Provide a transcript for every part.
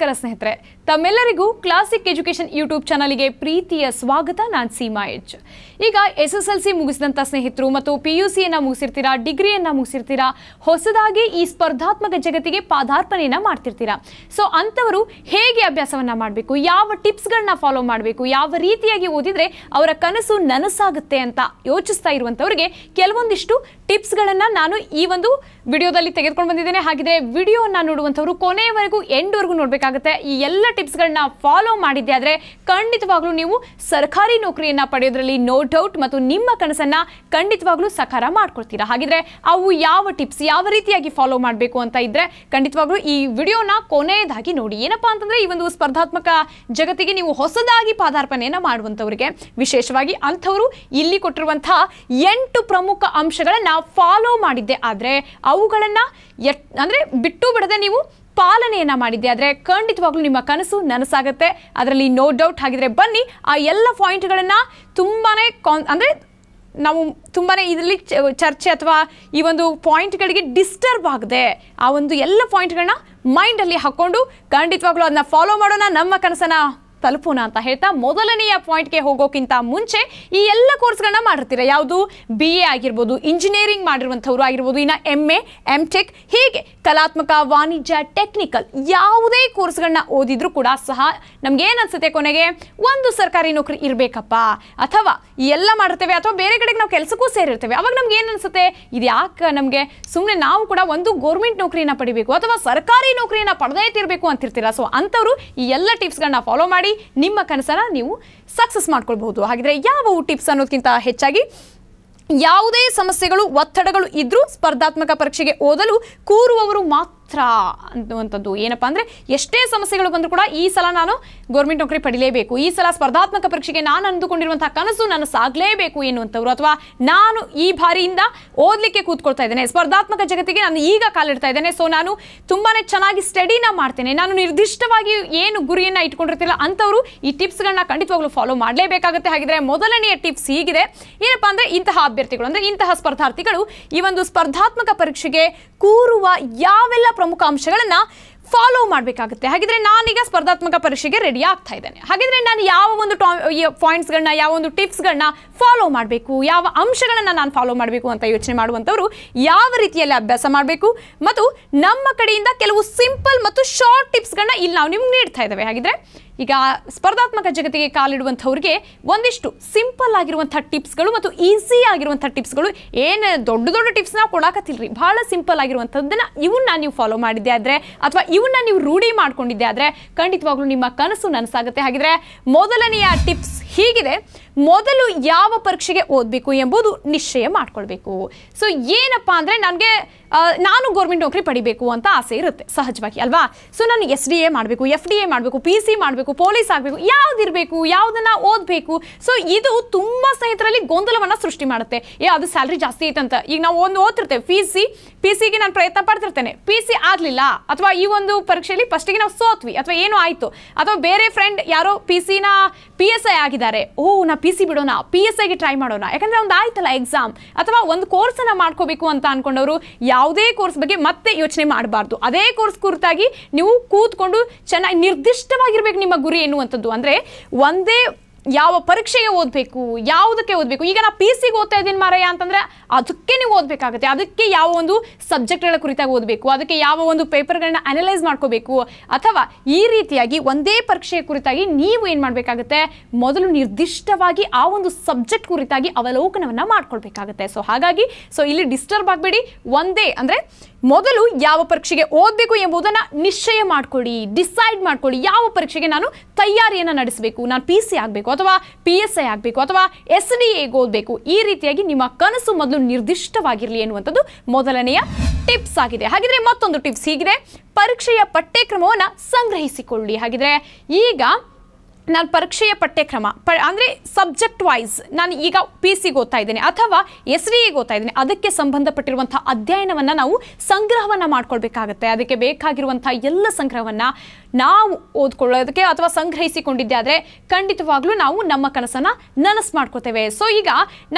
ನಮಸ್ಕಾರ ಸ್ನೇಹಿತರೆ ತಮ್ಮೆಲ್ಲರಿಗೂ ಕ್ಲಾಸಿಕ್ ಎಜುಕೇಷನ್ ಯೂಟ್ಯೂಬ್ ಚಾನಲ್ಗೆ ಪ್ರೀತಿಯ ಸ್ವಾಗತ ನಾನು ಸೀಮಾ ಎಚ್ ಈಗ ಎಸ್ ಎಸ್ ಎಲ್ ಸಿ ಮುಗಿಸಿದಂಥ ಸ್ನೇಹಿತರು ಮತ್ತು ಪಿ ಯು ಸಿಯನ್ನು ಮುಗಿಸಿರ್ತೀರಾ ಡಿಗ್ರಿಯನ್ನು ಮುಗಿಸಿರ್ತೀರಾ ಹೊಸದಾಗಿ ಈ ಸ್ಪರ್ಧಾತ್ಮಕ ಜಗತ್ತಿಗೆ ಪಾದಾರ್ಪಣೆಯನ್ನು ಮಾಡ್ತಿರ್ತೀರಾ ಸೊ ಅಂಥವರು ಹೇಗೆ ಅಭ್ಯಾಸವನ್ನ ಮಾಡಬೇಕು ಯಾವ ಟಿಪ್ಸ್ಗಳನ್ನ ಫಾಲೋ ಮಾಡಬೇಕು ಯಾವ ರೀತಿಯಾಗಿ ಓದಿದ್ರೆ ಅವರ ಕನಸು ನನಸಾಗುತ್ತೆ ಅಂತ ಯೋಚಿಸ್ತಾ ಇರುವಂಥವ್ರಿಗೆ ಕೆಲವೊಂದಿಷ್ಟು ಟಿಪ್ಸ್ಗಳನ್ನು ನಾನು ಈ ಒಂದು ವಿಡಿಯೋದಲ್ಲಿ ತೆಗೆದುಕೊಂಡು ಬಂದಿದ್ದೇನೆ ಹಾಗಿದ್ರೆ ವಿಡಿಯೋನ ನೋಡುವಂಥವ್ರು ಕೊನೆಯವರೆಗೂ ಎಂಡ್ವರೆಗೂ ನೋಡಬೇಕಾಗುತ್ತೆ ಈ ಎಲ್ಲ ಟಿಪ್ಸ್ಗಳನ್ನ ಫಾಲೋ ಮಾಡಿದ್ದೆ ಆದರೆ ಖಂಡಿತವಾಗ್ಲೂ ನೀವು ಸರ್ಕಾರಿ ನೌಕರಿಯನ್ನ ಪಡೆಯೋದ್ರಲ್ಲಿ ನೋ ಡೌಟ್ ಮತ್ತು ನಿಮ್ಮ ಕನಸನ್ನ ಖಂಡಿತವಾಗ್ಲೂ ಸಕಾರ ಮಾಡ್ಕೊಳ್ತೀರಾ ಹಾಗಿದ್ರೆ ಅವು ಯಾವ ಟಿಪ್ಸ್ ಯಾವ ರೀತಿಯಾಗಿ ಫಾಲೋ ಮಾಡಬೇಕು ಅಂತ ಇದ್ರೆ ಖಂಡಿತವಾಗ್ಲೂ ಈ ವಿಡಿಯೋನ ಕೊನೆಯದಾಗಿ ನೋಡಿ ಏನಪ್ಪಾ ಅಂತಂದ್ರೆ ಈ ಒಂದು ಸ್ಪರ್ಧಾತ್ಮಕ ಜಗತ್ತಿಗೆ ನೀವು ಹೊಸದಾಗಿ ಪಾದಾರ್ಪಣೆಯನ್ನ ಮಾಡುವಂಥವ್ರಿಗೆ ವಿಶೇಷವಾಗಿ ಅಂಥವರು ಇಲ್ಲಿ ಕೊಟ್ಟಿರುವಂತಹ ಎಂಟು ಪ್ರಮುಖ ಅಂಶಗಳನ್ನ ಫಾಲೋ ಮಾಡಿದ್ದೆ ಆದ್ರೆ ಅವು ಅವುಗಳನ್ನು ಎಟ್ ಅಂದರೆ ಬಿಟ್ಟು ಬಿಡದೆ ನೀವು ಪಾಲನೆಯನ್ನು ಮಾಡಿದ್ದೆ ಆದರೆ ಖಂಡಿತವಾಗ್ಲೂ ನಿಮ್ಮ ಕನಸು ನನಸಾಗುತ್ತೆ ಅದರಲ್ಲಿ ನೋ ಡೌಟ್ ಹಾಗಿದ್ರೆ ಬನ್ನಿ ಆ ಎಲ್ಲ ಪಾಯಿಂಟ್ಗಳನ್ನು ತುಂಬಾ ಕಾನ್ ಅಂದರೆ ನಾವು ತುಂಬಾ ಇದರಲ್ಲಿ ಚರ್ಚೆ ಅಥವಾ ಈ ಒಂದು ಪಾಯಿಂಟ್ಗಳಿಗೆ ಡಿಸ್ಟರ್ಬ್ ಆಗದೆ ಆ ಒಂದು ಎಲ್ಲ ಪಾಯಿಂಟ್ಗಳನ್ನ ಮೈಂಡಲ್ಲಿ ಹಾಕ್ಕೊಂಡು ಖಂಡಿತವಾಗ್ಲೂ ಅದನ್ನ ಫಾಲೋ ಮಾಡೋಣ ನಮ್ಮ ಕನಸನ್ನ ತಲುಪೋಣ ಅಂತ ಹೇಳ್ತಾ ಮೊದಲನೆಯ ಪಾಯಿಂಟ್ಗೆ ಹೋಗೋಕ್ಕಿಂತ ಮುಂಚೆ ಈ ಎಲ್ಲ ಕೋರ್ಸ್ಗಳನ್ನ ಮಾಡಿರ್ತೀರಾ ಯಾವುದು ಬಿ ಎ ಆಗಿರ್ಬೋದು ಇಂಜಿನಿಯರಿಂಗ್ ಮಾಡಿರುವಂಥವ್ರು ಆಗಿರ್ಬೋದು ಇನ್ನು ಎಮ್ ಎ ಎಮ್ ಟೆಕ್ ಹೀಗೆ ಕಲಾತ್ಮಕ ವಾಣಿಜ್ಯ ಟೆಕ್ನಿಕಲ್ ಯಾವುದೇ ಕೋರ್ಸ್ಗಳನ್ನ ಓದಿದ್ರೂ ಕೂಡ ಸಹ ಏನು ಅನ್ಸುತ್ತೆ ಕೊನೆಗೆ ಒಂದು ಸರ್ಕಾರಿ ನೌಕರಿ ಇರಬೇಕಪ್ಪ ಅಥವಾ ಈ ಎಲ್ಲ ಮಾಡಿರ್ತೇವೆ ಅಥವಾ ಬೇರೆ ಕಡೆಗೆ ನಾವು ಕೆಲಸಕ್ಕೂ ಸೇರಿರ್ತೇವೆ ಅವಾಗ ನಮ್ಗೆ ಏನು ಅನ್ಸುತ್ತೆ ಇದು ಯಾಕೆ ನಮಗೆ ಸುಮ್ಮನೆ ನಾವು ಕೂಡ ಒಂದು ಗೌರ್ಮೆಂಟ್ ನೌಕರಿಯನ್ನು ಪಡಿಬೇಕು ಅಥವಾ ಸರ್ಕಾರಿ ನೌಕರಿಯನ್ನು ಪಡೆದೇ ತಿರಬೇಕು ಅಂತಿರ್ತೀರಾ ಸೊ ಅಂಥವ್ರು ಈ ಎಲ್ಲ ಟಿಪ್ಸ್ಗಳನ್ನ ಫಾಲೋ ಮಾಡಿ ನಿಮ್ಮ ಕನಸನ್ನು ನೀವು ಸಕ್ಸಸ್ ಮಾಡ್ಕೊಳ್ಬಹುದು ಹಾಗಿದ್ರೆ ಯಾವ ಟಿಪ್ಸ್ ಅನ್ನೋದಕ್ಕಿಂತ ಹೆಚ್ಚಾಗಿ ಯಾವುದೇ ಸಮಸ್ಯೆಗಳು ಒತ್ತಡಗಳು ಇದ್ರೂ ಸ್ಪರ್ಧಾತ್ಮಕ ಪರೀಕ್ಷೆಗೆ ಓದಲು ಕೂರುವವರು ಮಾತ್ರ ಮಾತ್ರ ಅನ್ನುವಂಥದ್ದು ಏನಪ್ಪ ಅಂದರೆ ಎಷ್ಟೇ ಸಮಸ್ಯೆಗಳು ಬಂದರೂ ಕೂಡ ಈ ಸಲ ನಾನು ಗೌರ್ಮೆಂಟ್ ನೌಕರಿ ಪಡಿಲೇಬೇಕು ಈ ಸಲ ಸ್ಪರ್ಧಾತ್ಮಕ ಪರೀಕ್ಷೆಗೆ ನಾನು ಅಂದುಕೊಂಡಿರುವಂಥ ಕನಸು ನಾನು ಸಾಗಲೇಬೇಕು ಎನ್ನುವಂಥವ್ರು ಅಥವಾ ನಾನು ಈ ಬಾರಿಯಿಂದ ಓದಲಿಕ್ಕೆ ಕೂತ್ಕೊಳ್ತಾ ಇದ್ದೇನೆ ಸ್ಪರ್ಧಾತ್ಮಕ ಜಗತ್ತಿಗೆ ನಾನು ಈಗ ಕಾಲಿಡ್ತಾ ಇದ್ದೇನೆ ಸೊ ನಾನು ತುಂಬಾ ಚೆನ್ನಾಗಿ ಸ್ಟಡಿನ ಮಾಡ್ತೇನೆ ನಾನು ನಿರ್ದಿಷ್ಟವಾಗಿ ಏನು ಗುರಿಯನ್ನು ಇಟ್ಕೊಂಡಿರ್ತಿಲ್ಲ ಅಂಥವರು ಈ ಟಿಪ್ಸ್ಗಳನ್ನ ಖಂಡಿತವಾಗ್ಲೂ ಫಾಲೋ ಮಾಡಲೇಬೇಕಾಗುತ್ತೆ ಹಾಗಿದ್ರೆ ಮೊದಲನೆಯ ಟಿಪ್ಸ್ ಹೀಗಿದೆ ಏನಪ್ಪ ಅಂದರೆ ಇಂತಹ ಅಭ್ಯರ್ಥಿಗಳು ಅಂದರೆ ಇಂತಹ ಸ್ಪರ್ಧಾರ್ಥಿಗಳು ಈ ಒಂದು ಸ್ಪರ್ಧಾತ್ಮಕ ಪರೀಕ್ಷೆಗೆ ಕೂರುವ ಯಾವೆಲ್ಲ ಪ್ರಮುಖ ಅಂಶಗಳನ್ನ ಫಾಲೋ ಮಾಡಬೇಕಾಗುತ್ತೆ ಹಾಗಿದ್ರೆ ನಾನೀಗ ಸ್ಪರ್ಧಾತ್ಮಕ ಪರೀಕ್ಷೆಗೆ ರೆಡಿ ಆಗ್ತಾ ಇದ್ದೇನೆ ಹಾಗಿದ್ರೆ ನಾನು ಯಾವ ಒಂದು ಟಾ ಪಾಯಿಂಟ್ಸ್ಗಳನ್ನ ಯಾವ ಒಂದು ಟಿಪ್ಸ್ಗಳನ್ನ ಫಾಲೋ ಮಾಡಬೇಕು ಯಾವ ಅಂಶಗಳನ್ನು ನಾನು ಫಾಲೋ ಮಾಡಬೇಕು ಅಂತ ಯೋಚನೆ ಮಾಡುವಂಥವ್ರು ಯಾವ ರೀತಿಯಲ್ಲಿ ಅಭ್ಯಾಸ ಮಾಡಬೇಕು ಮತ್ತು ನಮ್ಮ ಕಡೆಯಿಂದ ಕೆಲವು ಸಿಂಪಲ್ ಮತ್ತು ಶಾರ್ಟ್ ಟಿಪ್ಸ್ಗಳನ್ನ ಇಲ್ಲಿ ನಾವು ನಿಮ್ಗೆ ನೀಡ್ತಾ ಇದ್ದೇವೆ ಹಾಗಿದ್ರೆ ಈಗ ಸ್ಪರ್ಧಾತ್ಮಕ ಜಗತ್ತಿಗೆ ಕಾಲಿಡುವಂಥವ್ರಿಗೆ ಒಂದಿಷ್ಟು ಸಿಂಪಲ್ ಆಗಿರುವಂಥ ಟಿಪ್ಸ್ಗಳು ಮತ್ತು ಈಸಿ ಆಗಿರುವಂಥ ಟಿಪ್ಸ್ಗಳು ಏನು ದೊಡ್ಡ ದೊಡ್ಡ ಟಿಪ್ಸ್ನ ಕೊಡಾಕತ್ತಿಲ್ರಿ ಭಾಳ ಸಿಂಪಲ್ ಆಗಿರುವಂಥದ್ದನ್ನು ಇವನ್ನ ನೀವು ಫಾಲೋ ಮಾಡಿದ್ದೆ ಆದರೆ ಅಥವಾ ಇವನ್ನ ನೀವು ರೂಢಿ ಮಾಡ್ಕೊಂಡಿದ್ದೆ ಆದರೆ ಖಂಡಿತವಾಗ್ಲೂ ನಿಮ್ಮ ಕನಸು ನನಸಾಗುತ್ತೆ ಹಾಗಿದ್ರೆ ಮೊದಲನೆಯ ಟಿಪ್ಸ್ ಹೀಗಿದೆ ಮೊದಲು ಯಾವ ಪರೀಕ್ಷೆಗೆ ಓದಬೇಕು ಎಂಬುದು ನಿಶ್ಚಯ ಮಾಡ್ಕೊಳ್ಬೇಕು ಸೊ ಏನಪ್ಪಾ ಅಂದರೆ ನನಗೆ ನಾನು ಗೌರ್ಮೆಂಟ್ ನೌಕರಿ ಪಡಿಬೇಕು ಅಂತ ಆಸೆ ಇರುತ್ತೆ ಸಹಜವಾಗಿ ಅಲ್ವಾ ಸೊ ನಾನು ಎಸ್ ಡಿ ಎ ಮಾಡಬೇಕು ಎಫ್ ಡಿ ಎ ಮಾಡಬೇಕು ಪಿ ಸಿ ಮಾಡಬೇಕು ಪೊಲೀಸ್ ಆಗಬೇಕು ಯಾವ್ದಿರಬೇಕು ಯಾವುದನ್ನು ಓದಬೇಕು ಸೊ ಇದು ತುಂಬ ಸ್ನೇಹಿತರಲ್ಲಿ ಗೊಂದಲವನ್ನು ಸೃಷ್ಟಿ ಮಾಡುತ್ತೆ ಏ ಅದು ಸ್ಯಾಲ್ರಿ ಜಾಸ್ತಿ ಐತಂತ ಈಗ ನಾವು ಒಂದು ಓದ್ತಿರ್ತೇವೆ ಪಿ ಸಿ ಪಿ ಸಿಗೆ ನಾನು ಪ್ರಯತ್ನ ಪಡ್ತಿರ್ತೇನೆ ಪಿ ಸಿ ಆಗಲಿಲ್ಲ ಅಥವಾ ಈ ಒಂದು ಪರೀಕ್ಷೆಯಲ್ಲಿ ಫಸ್ಟಿಗೆ ನಾವು ಸೋತ್ವಿ ಅಥವಾ ಏನು ಆಯಿತು ಅಥವಾ ಬೇರೆ ಫ್ರೆಂಡ್ ಯಾರೋ ಪಿ ಸಿನ ಪಿ ಎಸ್ ಐ ಆಗಿದ್ದಾರೆ ಓ ನಾ ಪಿ ಸಿ ಬಿಡೋಣ ಪಿ ಎಸ್ ಐಗೆ ಟ್ರೈ ಮಾಡೋಣ ಯಾಕಂದರೆ ಒಂದು ಆಯ್ತಲ್ಲ ಎಕ್ಸಾಮ್ ಅಥವಾ ಒಂದು ಕೋರ್ಸನ್ನು ಮಾಡ್ಕೋಬೇಕು ಅಂತ ಅನ್ಕೊಂಡವರು ಯಾವ ಯಾವುದೇ ಕೋರ್ಸ್ ಬಗ್ಗೆ ಮತ್ತೆ ಯೋಚನೆ ಮಾಡಬಾರ್ದು ಅದೇ ಕೋರ್ಸ್ ಕುರಿತಾಗಿ ನೀವು ಕೂತ್ಕೊಂಡು ಚೆನ್ನಾಗಿ ನಿರ್ದಿಷ್ಟವಾಗಿರ್ಬೇಕು ನಿಮ್ಮ ಗುರಿ ಎನ್ನುವಂಥದ್ದು ಅಂದರೆ ಒಂದೇ ಯಾವ ಪರೀಕ್ಷೆಗೆ ಓದಬೇಕು ಯಾವುದಕ್ಕೆ ಓದಬೇಕು ಈಗ ನಾ ಪಿ ಸಿಗೆ ಓದ್ತಾ ಇದ್ದೀನಿ ಮಾರಯ್ಯ ಅಂತಂದ್ರೆ ಅದಕ್ಕೆ ನೀವು ಓದಬೇಕಾಗುತ್ತೆ ಅದಕ್ಕೆ ಯಾವ ಒಂದು ಸಬ್ಜೆಕ್ಟ್ಗಳ ಕುರಿತಾಗಿ ಓದಬೇಕು ಅದಕ್ಕೆ ಯಾವ ಒಂದು ಪೇಪರ್ಗಳನ್ನ ಅನಲೈಸ್ ಮಾಡ್ಕೋಬೇಕು ಅಥವಾ ಈ ರೀತಿಯಾಗಿ ಒಂದೇ ಪರೀಕ್ಷೆಯ ಕುರಿತಾಗಿ ನೀವು ಏನು ಮಾಡಬೇಕಾಗುತ್ತೆ ಮೊದಲು ನಿರ್ದಿಷ್ಟವಾಗಿ ಆ ಒಂದು ಸಬ್ಜೆಕ್ಟ್ ಕುರಿತಾಗಿ ಅವಲೋಕನವನ್ನು ಮಾಡ್ಕೊಳ್ಬೇಕಾಗುತ್ತೆ ಸೊ ಹಾಗಾಗಿ ಸೊ ಇಲ್ಲಿ ಡಿಸ್ಟರ್ಬ್ ಆಗಬೇಡಿ ಒಂದೇ ಅಂದರೆ ಮೊದಲು ಯಾವ ಪರೀಕ್ಷೆಗೆ ಓದಬೇಕು ಎಂಬುದನ್ನು ನಿಶ್ಚಯ ಮಾಡಿಕೊಳ್ಳಿ ಡಿಸೈಡ್ ಮಾಡ್ಕೊಳ್ಳಿ ಯಾವ ಪರೀಕ್ಷೆಗೆ ನಾನು ತಯಾರಿಯನ್ನು ನಡೆಸಬೇಕು ನಾನು ಪಿ ಸಿ ಆಗಬೇಕು ಅಥವಾ ಪಿ ಎಸ್ ಐ ಆಗಬೇಕು ಅಥವಾ ಎಸ್ ಡಿ ಎಗೆ ಓದಬೇಕು ಈ ರೀತಿಯಾಗಿ ನಿಮ್ಮ ಕನಸು ಮೊದಲು ನಿರ್ದಿಷ್ಟವಾಗಿರಲಿ ಎನ್ನುವಂಥದ್ದು ಮೊದಲನೆಯ ಟಿಪ್ಸ್ ಆಗಿದೆ ಹಾಗಿದ್ರೆ ಮತ್ತೊಂದು ಟಿಪ್ಸ್ ಹೀಗಿದೆ ಪರೀಕ್ಷೆಯ ಪಠ್ಯಕ್ರಮವನ್ನು ಸಂಗ್ರಹಿಸಿಕೊಳ್ಳಿ ಹಾಗಿದ್ರೆ ಈಗ ನಾನು ಪರೀಕ್ಷೆಯ ಪಠ್ಯಕ್ರಮ ಪ ಅಂದರೆ ಸಬ್ಜೆಕ್ಟ್ ವೈಸ್ ನಾನು ಈಗ ಪಿ ಸಿ ಓದ್ತಾ ಇದ್ದೇನೆ ಅಥವಾ ಎಸ್ ಡಿ ಗೆ ಓದ್ತಾ ಇದ್ದೇನೆ ಅದಕ್ಕೆ ಸಂಬಂಧಪಟ್ಟಿರುವಂಥ ಅಧ್ಯಯನವನ್ನು ನಾವು ಸಂಗ್ರಹವನ್ನು ಮಾಡ್ಕೊಳ್ಬೇಕಾಗತ್ತೆ ಅದಕ್ಕೆ ಬೇಕಾಗಿರುವಂಥ ಎಲ್ಲ ಸಂಗ್ರಹವನ್ನು ನಾವು ಓದ್ಕೊಳ್ಳೋದಕ್ಕೆ ಅಥವಾ ಸಂಗ್ರಹಿಸಿಕೊಂಡಿದ್ದೆ ಖಂಡಿತವಾಗ್ಲೂ ನಾವು ನಮ್ಮ ಕನಸನ್ನು ನನಸು ಮಾಡ್ಕೋತೇವೆ ಸೊ ಈಗ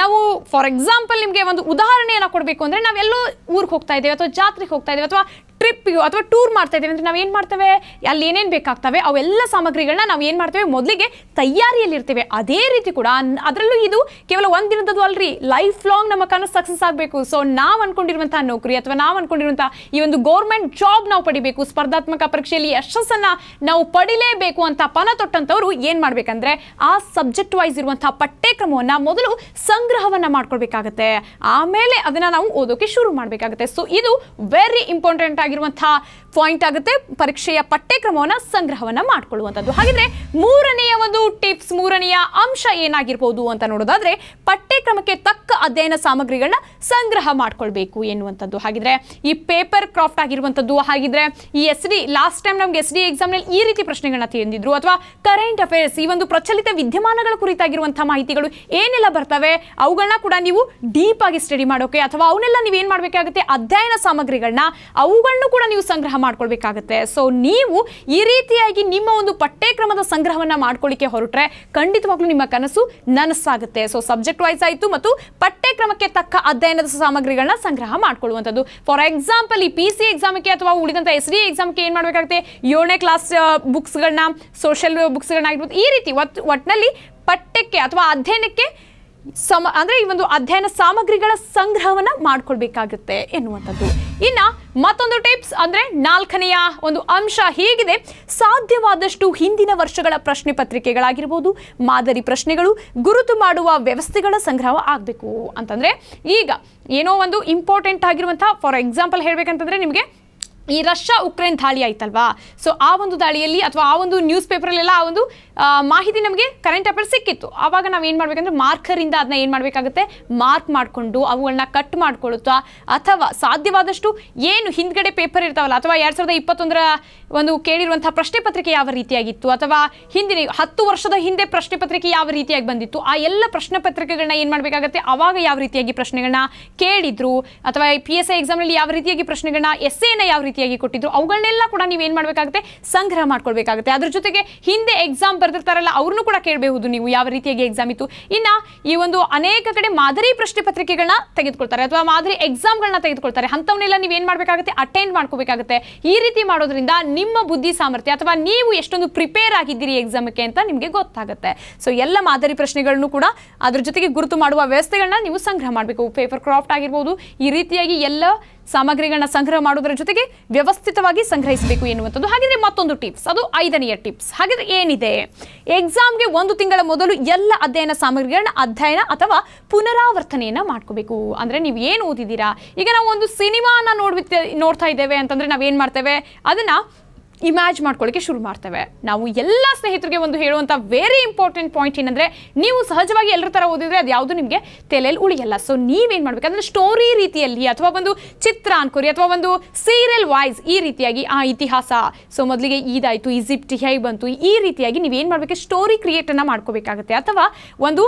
ನಾವು ಫಾರ್ ಎಕ್ಸಾಂಪಲ್ ನಿಮಗೆ ಒಂದು ಉದಾಹರಣೆಯನ್ನು ಕೊಡಬೇಕು ಅಂದರೆ ನಾವೆಲ್ಲೋ ಊರಿಗೆ ಹೋಗ್ತಾ ಇದ್ದೇವೆ ಅಥವಾ ಜಾತ್ರೆಗೆ ಹೋಗ್ತಾ ಇದ್ದೇವೆ ಅಥವಾ ಟ್ರಿಪ್ ಅಥವಾ ಟೂರ್ ಮಾಡ್ತಾ ಇದ್ದೇವೆ ಅಂದರೆ ನಾವು ಏನು ಮಾಡ್ತೇವೆ ಅಲ್ಲಿ ಏನೇನು ಬೇಕಾಗ್ತವೆ ಅವೆಲ್ಲ ಸಾಮಗ್ರಿಗಳನ್ನ ನಾವು ಏನು ಮಾಡ್ತೇವೆ ಮೊದಲಿಗೆ ತಯಾರಿಯಲ್ಲಿರ್ತೇವೆ ಅದೇ ರೀತಿ ಕೂಡ ಅದರಲ್ಲೂ ಇದು ಕೇವಲ ಒಂದು ದಿನದ್ದು ಅಲ್ರಿ ಲೈಫ್ ಲಾಂಗ್ ನಮ್ಮ ಕನಸು ಸಕ್ಸಸ್ ಆಗಬೇಕು ಸೊ ನಾವು ಅಂದ್ಕೊಂಡಿರುವಂಥ ನೌಕರಿ ಅಥವಾ ನಾವು ಅಂದ್ಕೊಂಡಿರುವಂಥ ಈ ಒಂದು ಗೌರ್ಮೆಂಟ್ ಜಾಬ್ ನಾವು ಪಡಿಬೇಕು ಸ್ಪರ್ಧಾತ್ಮಕ ಪರೀಕ್ಷೆಯಲ್ಲಿ ಯಶಸ್ಸನ್ನು ನಾವು ಪಡಿಲೇಬೇಕು ಅಂತ ಪಣ ತೊಟ್ಟಂಥವ್ರು ಏನು ಮಾಡ್ಬೇಕಂದ್ರೆ ಆ ಸಬ್ಜೆಕ್ಟ್ ವೈಸ್ ಇರುವಂತಹ ಪಠ್ಯಕ್ರಮವನ್ನ ಮೊದಲು ಸಂಗ್ರಹವನ್ನ ಮಾಡ್ಕೊಳ್ಬೇಕಾಗತ್ತೆ ಆಮೇಲೆ ಅದನ್ನ ನಾವು ಓದೋಕೆ ಶುರು ಮಾಡಬೇಕಾಗುತ್ತೆ ಸೊ ಇದು ವೆರಿ ಇಂಪಾರ್ಟೆಂಟ್ ಆಗಿರುವಂತಹ ಪಾಯಿಂಟ್ ಆಗುತ್ತೆ ಪರೀಕ್ಷೆಯ ಪಠ್ಯಕ್ರಮವನ್ನ ಸಂಗ್ರಹವನ್ನ ಮಾಡ್ಕೊಳ್ಳುವಂಥದ್ದು ಹಾಗಿದ್ರೆ ಮೂರನೆಯ ಒಂದು ಟಿಪ್ಸ್ ಮೂರನೆಯ ಅಂಶ ಏನಾಗಿರ್ಬೋದು ಅಂತ ನೋಡೋದಾದ್ರೆ ಪಠ್ಯಕ್ರಮಕ್ಕೆ ತಕ್ಕ ಅಧ್ಯಯನ ಸಾಮಗ್ರಿಗಳನ್ನ ಸಂಗ್ರಹ ಮಾಡ್ಕೊಳ್ಬೇಕು ಎನ್ನುವಂಥದ್ದು ಹಾಗಿದ್ರೆ ಈ ಪೇಪರ್ ಕ್ರಾಫ್ಟ್ ಆಗಿರುವಂಥದ್ದು ಹಾಗಿದ್ರೆ ಈ ಎಸ್ ಡಿ ಲಾಸ್ಟ್ ಟೈಮ್ ನಮ್ಗೆ ಎಸ್ ಡಿ ನಲ್ಲಿ ಈ ರೀತಿ ಪ್ರಶ್ನೆಗಳನ್ನ ತಿಂದಿದ್ರು ಅಥವಾ ಕರೆಂಟ್ ಅಫೇರ್ಸ್ ಈ ಒಂದು ಪ್ರಚಲಿತ ವಿದ್ಯಮಾನಗಳ ಕುರಿತಾಗಿರುವಂತಹ ಮಾಹಿತಿಗಳು ಏನೆಲ್ಲ ಬರ್ತವೆ ಅವುಗಳನ್ನ ಕೂಡ ನೀವು ಡೀಪ್ ಆಗಿ ಸ್ಟಡಿ ಮಾಡೋಕೆ ಅಥವಾ ಅವನ್ನೆಲ್ಲ ಏನ್ ಮಾಡಬೇಕಾಗುತ್ತೆ ಅಧ್ಯಯನ ಸಾಮಗ್ರಿಗಳನ್ನ ಅವುಗಳನ್ನು ಕೂಡ ನೀವು ಸಂಗ್ರಹ ಮಾಡ್ಕೊಳ್ಬೇಕಾಗುತ್ತೆ ಸೊ ನೀವು ಈ ರೀತಿಯಾಗಿ ನಿಮ್ಮ ಒಂದು ಪಠ್ಯಕ್ರಮದ ಸಂಗ್ರಹವನ್ನ ಮಾಡ್ಕೊಳ್ಳಿಕ್ಕೆ ಹೊರಟ್ರೆ ಖಂಡಿತವಾಗ್ಲೂ ನಿಮ್ಮ ಕನಸು ನನಸಾಗುತ್ತೆ ಸೊ ಸಬ್ಜೆಕ್ಟ್ ವೈಸ್ ಆಯಿತು ಮತ್ತು ಪಠ್ಯಕ್ರಮಕ್ಕೆ ತಕ್ಕ ಅಧ್ಯಯನದ ಸಾಮಗ್ರಿಗಳನ್ನ ಸಂಗ್ರಹ ಮಾಡ್ಕೊಳ್ಳುವಂಥದ್ದು ಫಾರ್ ಎಕ್ಸಾಂಪಲ್ ಈ ಪಿ ಸಿ ಎಕ್ಸಾಮ್ಗೆ ಅಥವಾ ಉಳಿದಂಥ ಎಸ್ ಡಿ ಎಕ್ಸಾಮ್ಗೆ ಏನು ಮಾಡಬೇಕಾಗುತ್ತೆ ಏಳನೇ ಕ್ಲಾಸ್ ಬುಕ್ಸ್ಗಳನ್ನ uh, ಸೋಷಿಯಲ್ ಬುಕ್ಸ್ಗಳನ್ನಾಗಿರ್ಬೋದು ಈ ರೀತಿ ಒತ್ ಒಟ್ಟಿನಲ್ಲಿ ಪಠ್ಯಕ್ಕೆ ಅಥವಾ ಅಧ್ಯಯನಕ್ಕೆ ಸಮ ಅಂದರೆ ಈ ಒಂದು ಅಧ್ಯಯನ ಸಾಮಗ್ರಿಗಳ ಸಂಗ್ರಹವನ್ನು ಮಾಡಿಕೊಳ್ಬೇಕಾಗುತ್ತೆ ಎನ್ನುವಂಥದ್ದು ಇನ್ನು ಮತ್ತೊಂದು ಟಿಪ್ಸ್ ಅಂದರೆ ನಾಲ್ಕನೆಯ ಒಂದು ಅಂಶ ಹೇಗಿದೆ ಸಾಧ್ಯವಾದಷ್ಟು ಹಿಂದಿನ ವರ್ಷಗಳ ಪ್ರಶ್ನೆ ಪತ್ರಿಕೆಗಳಾಗಿರ್ಬೋದು ಮಾದರಿ ಪ್ರಶ್ನೆಗಳು ಗುರುತು ಮಾಡುವ ವ್ಯವಸ್ಥೆಗಳ ಸಂಗ್ರಹ ಆಗಬೇಕು ಅಂತಂದರೆ ಈಗ ಏನೋ ಒಂದು ಇಂಪಾರ್ಟೆಂಟ್ ಆಗಿರುವಂಥ ಫಾರ್ ಎಕ್ಸಾಂಪಲ್ ಹೇಳಬೇಕಂತಂದರೆ ನಿಮಗೆ ಈ ರಷ್ಯಾ ಉಕ್ರೇನ್ ದಾಳಿ ಆಯ್ತಲ್ವಾ ಸೊ ಆ ಒಂದು ದಾಳಿಯಲ್ಲಿ ಅಥವಾ ಆ ಒಂದು ನ್ಯೂಸ್ ಪೇಪರಲ್ಲೆಲ್ಲ ಆ ಒಂದು ಮಾಹಿತಿ ನಮಗೆ ಕರೆಂಟ್ ಅಫೇರ್ ಸಿಕ್ಕಿತ್ತು ಆವಾಗ ನಾವು ಏನು ಮಾಡಬೇಕಂದ್ರೆ ಮಾರ್ಕರಿಂದ ಅದನ್ನ ಏನು ಮಾಡಬೇಕಾಗುತ್ತೆ ಮಾರ್ಕ್ ಮಾಡಿಕೊಂಡು ಅವುಗಳನ್ನ ಕಟ್ ಮಾಡ್ಕೊಳ್ಳುತ್ತಾ ಅಥವಾ ಸಾಧ್ಯವಾದಷ್ಟು ಏನು ಹಿಂದ್ಗಡೆ ಪೇಪರ್ ಇರ್ತಾವಲ್ಲ ಅಥವಾ ಎರಡು ಸಾವಿರದ ಇಪ್ಪತ್ತೊಂದರ ಒಂದು ಕೇಳಿರುವಂಥ ಪ್ರಶ್ನೆ ಪತ್ರಿಕೆ ಯಾವ ರೀತಿಯಾಗಿತ್ತು ಅಥವಾ ಹಿಂದಿನ ಹತ್ತು ವರ್ಷದ ಹಿಂದೆ ಪ್ರಶ್ನೆ ಪತ್ರಿಕೆ ಯಾವ ರೀತಿಯಾಗಿ ಬಂದಿತ್ತು ಆ ಎಲ್ಲ ಪ್ರಶ್ನೆ ಪತ್ರಿಕೆಗಳನ್ನ ಏನು ಮಾಡಬೇಕಾಗತ್ತೆ ಆವಾಗ ಯಾವ ರೀತಿಯಾಗಿ ಪ್ರಶ್ನೆಗಳನ್ನ ಕೇಳಿದ್ರು ಅಥವಾ ಪಿ ಎಸ್ ಐ ಎಕ್ಸಾಮ್ನಲ್ಲಿ ಯಾವ ರೀತಿಯಾಗಿ ಪ್ರಶ್ನೆಗಳನ್ನ ಎಸ್ ಎನ ಯಾವ ರೀತಿ ರೀತಿಯಾಗಿ ಕೊಟ್ಟಿದ್ರು ಅವುಗಳನ್ನೆಲ್ಲ ಕೂಡ ನೀವು ಏನು ಮಾಡಬೇಕಾಗುತ್ತೆ ಸಂಗ್ರಹ ಮಾಡ್ಕೊಳ್ಬೇಕಾಗುತ್ತೆ ಅದ್ರ ಜೊತೆಗೆ ಹಿಂದೆ ಎಕ್ಸಾಮ್ ಬರೆದಿರ್ತಾರಲ್ಲ ಅವ್ರನ್ನೂ ಕೂಡ ಕೇಳಬಹುದು ನೀವು ಯಾವ ರೀತಿಯಾಗಿ ಎಕ್ಸಾಮ್ ಇತ್ತು ಇನ್ನು ಈ ಒಂದು ಅನೇಕ ಕಡೆ ಮಾದರಿ ಪ್ರಶ್ನೆ ಪತ್ರಿಕೆಗಳನ್ನ ತೆಗೆದುಕೊಳ್ತಾರೆ ಅಥವಾ ಮಾದರಿ ಎಕ್ಸಾಮ್ಗಳನ್ನ ತೆಗೆದುಕೊಳ್ತಾರೆ ಅಂಥವನ್ನೆಲ್ಲ ನೀವು ಏನು ಮಾಡಬೇಕಾಗುತ್ತೆ ಅಟೆಂಡ್ ಮಾಡ್ಕೋಬೇಕಾಗುತ್ತೆ ಈ ರೀತಿ ಮಾಡೋದ್ರಿಂದ ನಿಮ್ಮ ಬುದ್ಧಿ ಸಾಮರ್ಥ್ಯ ಅಥವಾ ನೀವು ಎಷ್ಟೊಂದು ಪ್ರಿಪೇರ್ ಆಗಿದ್ದೀರಿ ಎಕ್ಸಾಮ್ಗೆ ಅಂತ ನಿಮಗೆ ಗೊತ್ತಾಗುತ್ತೆ ಸೊ ಎಲ್ಲ ಮಾದರಿ ಪ್ರಶ್ನೆಗಳನ್ನು ಕೂಡ ಅದ್ರ ಜೊತೆಗೆ ಗುರುತು ಮಾಡುವ ವ್ಯವಸ್ಥೆಗಳನ್ನ ನೀವು ಸಂಗ್ರಹ ಮಾಡಬೇಕು ಪೇಪರ್ ಕ್ರಾಫ್ಟ್ ಆಗಿರ್ಬೋದು ಈ ರೀತಿಯಾಗಿ ಎಲ್ಲ ಸಾಮಗ್ರಿಗಳನ್ನ ಸಂಗ್ರಹ ಮಾಡುವುದರ ಜೊತೆಗೆ ವ್ಯವಸ್ಥಿತವಾಗಿ ಸಂಗ್ರಹಿಸಬೇಕು ಎನ್ನುವಂಥದ್ದು ಹಾಗಿದ್ರೆ ಮತ್ತೊಂದು ಟಿಪ್ಸ್ ಅದು ಐದನೆಯ ಟಿಪ್ಸ್ ಹಾಗಿದ್ರೆ ಏನಿದೆ ಎಕ್ಸಾಮ್ಗೆ ಒಂದು ತಿಂಗಳ ಮೊದಲು ಎಲ್ಲ ಅಧ್ಯಯನ ಸಾಮಗ್ರಿಗಳನ್ನ ಅಧ್ಯಯನ ಅಥವಾ ಪುನರಾವರ್ತನೆಯನ್ನ ಮಾಡ್ಕೋಬೇಕು ಅಂದ್ರೆ ನೀವು ಏನು ಓದಿದ್ದೀರಾ ಈಗ ನಾವು ಒಂದು ಸಿನಿಮಾನ ನೋಡ್ಬಿ ನೋಡ್ತಾ ಇದ್ದೇವೆ ಅಂತಂದ್ರೆ ನಾವೇನ್ ಮಾಡ್ತೇವೆ ಅದನ್ನ ಇಮ್ಯಾಜ್ ಮಾಡ್ಕೊಳ್ಳೋಕ್ಕೆ ಶುರು ಮಾಡ್ತೇವೆ ನಾವು ಎಲ್ಲ ಸ್ನೇಹಿತರಿಗೆ ಒಂದು ಹೇಳುವಂಥ ವೆರಿ ಇಂಪಾರ್ಟೆಂಟ್ ಪಾಯಿಂಟ್ ಏನಂದರೆ ನೀವು ಸಹಜವಾಗಿ ಎಲ್ಲರ ಥರ ಓದಿದರೆ ಅದು ಯಾವುದು ನಿಮಗೆ ತಲೆಯಲ್ಲಿ ಉಳಿಯಲ್ಲ ಸೊ ನೀವೇನು ಅಂದರೆ ಸ್ಟೋರಿ ರೀತಿಯಲ್ಲಿ ಅಥವಾ ಒಂದು ಚಿತ್ರ ಅನ್ಕೋರಿ ಅಥವಾ ಒಂದು ಸೀರಿಯಲ್ ವಾಯ್ಸ್ ಈ ರೀತಿಯಾಗಿ ಆ ಇತಿಹಾಸ ಸೊ ಮೊದಲಿಗೆ ಇದಾಯಿತು ಈಜಿಪ್ಟ್ ಹೇಗೆ ಬಂತು ಈ ರೀತಿಯಾಗಿ ನೀವೇನು ಮಾಡಬೇಕು ಸ್ಟೋರಿ ಕ್ರಿಯೇಟನ್ನು ಮಾಡ್ಕೋಬೇಕಾಗುತ್ತೆ ಅಥವಾ ಒಂದು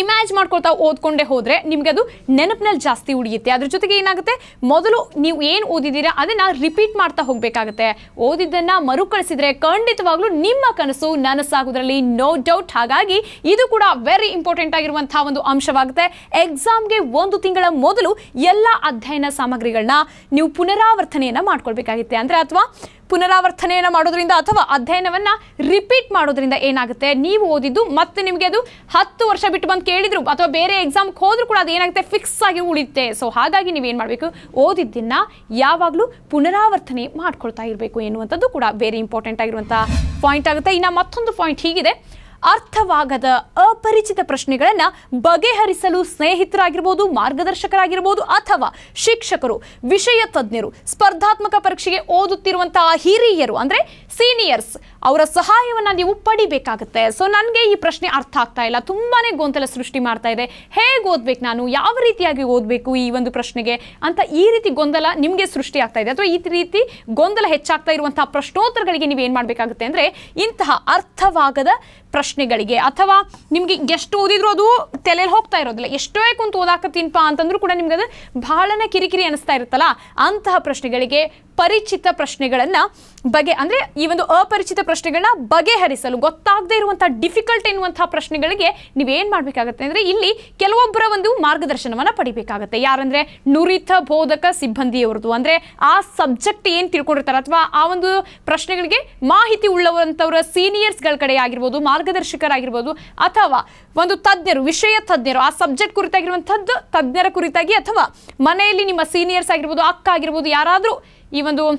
ಇಮ್ಯಾಜ್ ಮಾಡ್ಕೊಳ್ತಾ ಓದ್ಕೊಂಡೇ ಹೋದ್ರೆ ನಿಮಗೆ ಅದು ನೆನಪಿನಲ್ಲಿ ಜಾಸ್ತಿ ಉಳಿಯುತ್ತೆ ಅದ್ರ ಜೊತೆಗೆ ಏನಾಗುತ್ತೆ ಮೊದಲು ನೀವು ಏನು ಓದಿದ್ದೀರಾ ಅದನ್ನ ರಿಪೀಟ್ ಮಾಡ್ತಾ ಹೋಗಬೇಕಾಗುತ್ತೆ ಓದಿದ್ದನ್ನ ಮರುಕಳಿಸಿದ್ರೆ ಖಂಡಿತವಾಗ್ಲೂ ನಿಮ್ಮ ಕನಸು ನನಸಾಗೋದ್ರಲ್ಲಿ ನೋ ಡೌಟ್ ಹಾಗಾಗಿ ಇದು ಕೂಡ ವೆರಿ ಇಂಪಾರ್ಟೆಂಟ್ ಆಗಿರುವಂತಹ ಒಂದು ಅಂಶವಾಗುತ್ತೆ ಎಕ್ಸಾಮ್ಗೆ ಒಂದು ತಿಂಗಳ ಮೊದಲು ಎಲ್ಲ ಅಧ್ಯಯನ ಸಾಮಗ್ರಿಗಳನ್ನ ನೀವು ಪುನರಾವರ್ತನೆಯನ್ನ ಮಾಡ್ಕೊಳ್ಬೇಕಾಗುತ್ತೆ ಅಂದ್ರೆ ಅಥವಾ ಪುನರಾವರ್ತನೆಯನ್ನು ಮಾಡೋದ್ರಿಂದ ಅಥವಾ ಅಧ್ಯಯನವನ್ನು ರಿಪೀಟ್ ಮಾಡೋದ್ರಿಂದ ಏನಾಗುತ್ತೆ ನೀವು ಓದಿದ್ದು ಮತ್ತೆ ನಿಮಗೆ ಅದು ಹತ್ತು ವರ್ಷ ಬಿಟ್ಟು ಬಂದು ಕೇಳಿದ್ರು ಅಥವಾ ಬೇರೆ ಎಕ್ಸಾಮ್ಗೆ ಹೋದರೂ ಕೂಡ ಅದು ಏನಾಗುತ್ತೆ ಫಿಕ್ಸ್ ಆಗಿ ಉಳಿಯುತ್ತೆ ಸೊ ಹಾಗಾಗಿ ನೀವೇನು ಮಾಡಬೇಕು ಓದಿದ್ದನ್ನು ಯಾವಾಗಲೂ ಪುನರಾವರ್ತನೆ ಮಾಡ್ಕೊಳ್ತಾ ಇರಬೇಕು ಎನ್ನುವಂಥದ್ದು ಕೂಡ ವೆರಿ ಇಂಪಾರ್ಟೆಂಟ್ ಆಗಿರುವಂಥ ಪಾಯಿಂಟ್ ಆಗುತ್ತೆ ಇನ್ನು ಮತ್ತೊಂದು ಪಾಯಿಂಟ್ ಹೀಗಿದೆ ಅರ್ಥವಾಗದ ಅಪರಿಚಿತ ಪ್ರಶ್ನೆಗಳನ್ನು ಬಗೆಹರಿಸಲು ಸ್ನೇಹಿತರಾಗಿರ್ಬೋದು ಮಾರ್ಗದರ್ಶಕರಾಗಿರ್ಬೋದು ಅಥವಾ ಶಿಕ್ಷಕರು ವಿಷಯ ತಜ್ಞರು ಸ್ಪರ್ಧಾತ್ಮಕ ಪರೀಕ್ಷೆಗೆ ಓದುತ್ತಿರುವಂತಹ ಹಿರಿಯರು ಅಂದ್ರೆ ಸೀನಿಯರ್ಸ್ ಅವರ ಸಹಾಯವನ್ನು ನೀವು ಪಡಿಬೇಕಾಗುತ್ತೆ ಸೊ ನನಗೆ ಈ ಪ್ರಶ್ನೆ ಅರ್ಥ ಆಗ್ತಾ ಇಲ್ಲ ತುಂಬಾ ಗೊಂದಲ ಸೃಷ್ಟಿ ಮಾಡ್ತಾ ಇದೆ ಹೇಗೆ ಓದಬೇಕು ನಾನು ಯಾವ ರೀತಿಯಾಗಿ ಓದಬೇಕು ಈ ಒಂದು ಪ್ರಶ್ನೆಗೆ ಅಂತ ಈ ರೀತಿ ಗೊಂದಲ ನಿಮಗೆ ಸೃಷ್ಟಿ ಆಗ್ತಾ ಇದೆ ಅಥವಾ ಈ ರೀತಿ ಗೊಂದಲ ಹೆಚ್ಚಾಗ್ತಾ ಇರುವಂತಹ ಪ್ರಶ್ನೋತ್ತರಗಳಿಗೆ ನೀವು ಏನು ಮಾಡಬೇಕಾಗುತ್ತೆ ಅಂದರೆ ಇಂತಹ ಅರ್ಥವಾಗದ ಪ್ರಶ್ನೆಗಳಿಗೆ ಅಥವಾ ನಿಮಗೆ ಎಷ್ಟು ಓದಿದ್ರು ಅದು ತಲೆಯಲ್ಲಿ ಹೋಗ್ತಾ ಇರೋದಿಲ್ಲ ಎಷ್ಟೋ ಕುಂತು ಓದಾಕತ್ತೀನಪ್ಪ ಅಂತಂದ್ರೂ ಕೂಡ ನಿಮ್ಗೆ ಅದು ಬಹಳನೇ ಕಿರಿಕಿರಿ ಅನಿಸ್ತಾ ಇರುತ್ತಲ್ಲ ಅಂತಹ ಪ್ರಶ್ನೆಗಳಿಗೆ ಪರಿಚಿತ ಪ್ರಶ್ನೆಗಳನ್ನು ಬಗೆ ಅಂದರೆ ಈ ಒಂದು ಅಪರಿಚಿತ ಪ್ರಶ್ನೆಗಳನ್ನ ಬಗೆಹರಿಸಲು ಗೊತ್ತಾಗದೇ ಇರುವಂಥ ಡಿಫಿಕಲ್ಟ್ ಎನ್ನುವಂಥ ಪ್ರಶ್ನೆಗಳಿಗೆ ನೀವೇನು ಮಾಡಬೇಕಾಗತ್ತೆ ಅಂದರೆ ಇಲ್ಲಿ ಕೆಲವೊಬ್ಬರ ಒಂದು ಮಾರ್ಗದರ್ಶನವನ್ನು ಪಡಿಬೇಕಾಗತ್ತೆ ಯಾರಂದರೆ ನುರಿತ ಬೋಧಕ ಸಿಬ್ಬಂದಿಯವ್ರದ್ದು ಅಂದರೆ ಆ ಸಬ್ಜೆಕ್ಟ್ ಏನು ತಿಳ್ಕೊಂಡಿರ್ತಾರೆ ಅಥವಾ ಆ ಒಂದು ಪ್ರಶ್ನೆಗಳಿಗೆ ಮಾಹಿತಿ ಉಳ್ಳವಂಥವರ ಸೀನಿಯರ್ಸ್ಗಳ ಕಡೆ ಆಗಿರ್ಬೋದು ಮಾರ್ಗದರ್ಶಕರಾಗಿರ್ಬೋದು ಅಥವಾ ಒಂದು ತಜ್ಞರು ವಿಷಯ ತಜ್ಞರು ಆ ಸಬ್ಜೆಕ್ಟ್ ಕುರಿತಾಗಿರುವಂಥದ್ದು ತಜ್ಞರ ಕುರಿತಾಗಿ ಅಥವಾ ಮನೆಯಲ್ಲಿ ನಿಮ್ಮ ಸೀನಿಯರ್ಸ್ ಆಗಿರ್ಬೋದು ಅಕ್ಕ ಆಗಿರ್ಬೋದು ಯಾರಾದರೂ even though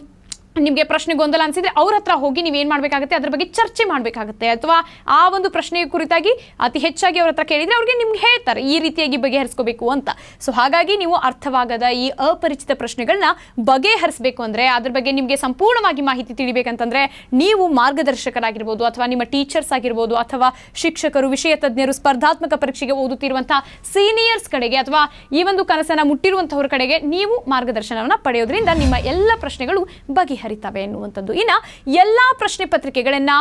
ನಿಮಗೆ ಪ್ರಶ್ನೆ ಗೊಂದಲ ಅನಿಸಿದ್ರೆ ಅವ್ರ ಹತ್ರ ಹೋಗಿ ಏನು ಮಾಡಬೇಕಾಗುತ್ತೆ ಅದ್ರ ಬಗ್ಗೆ ಚರ್ಚೆ ಮಾಡಬೇಕಾಗುತ್ತೆ ಅಥವಾ ಆ ಒಂದು ಪ್ರಶ್ನೆಯ ಕುರಿತಾಗಿ ಅತಿ ಹೆಚ್ಚಾಗಿ ಅವ್ರ ಹತ್ರ ಕೇಳಿದರೆ ಅವ್ರಿಗೆ ನಿಮ್ಗೆ ಹೇಳ್ತಾರೆ ಈ ರೀತಿಯಾಗಿ ಬಗೆಹರಿಸ್ಕೋಬೇಕು ಅಂತ ಸೊ ಹಾಗಾಗಿ ನೀವು ಅರ್ಥವಾಗದ ಈ ಅಪರಿಚಿತ ಪ್ರಶ್ನೆಗಳನ್ನ ಬಗೆಹರಿಸಬೇಕು ಅಂದರೆ ಅದ್ರ ಬಗ್ಗೆ ನಿಮಗೆ ಸಂಪೂರ್ಣವಾಗಿ ಮಾಹಿತಿ ತಿಳಿಬೇಕಂತಂದರೆ ನೀವು ಮಾರ್ಗದರ್ಶಕರಾಗಿರ್ಬೋದು ಅಥವಾ ನಿಮ್ಮ ಟೀಚರ್ಸ್ ಆಗಿರ್ಬೋದು ಅಥವಾ ಶಿಕ್ಷಕರು ವಿಷಯ ತಜ್ಞರು ಸ್ಪರ್ಧಾತ್ಮಕ ಪರೀಕ್ಷೆಗೆ ಓದುತ್ತಿರುವಂಥ ಸೀನಿಯರ್ಸ್ ಕಡೆಗೆ ಅಥವಾ ಈ ಒಂದು ಕನಸನ್ನು ಮುಟ್ಟಿರುವಂಥವ್ರ ಕಡೆಗೆ ನೀವು ಮಾರ್ಗದರ್ಶನವನ್ನು ಪಡೆಯೋದ್ರಿಂದ ನಿಮ್ಮ ಎಲ್ಲ ಪ್ರಶ್ನೆಗಳು ಬಗೆಹರಿ ಹರಿತವೆ ಎನ್ನುವಂಥದ್ದು ಇನ್ನು ಎಲ್ಲ ಪ್ರಶ್ನೆ ಪತ್ರಿಕೆಗಳನ್ನು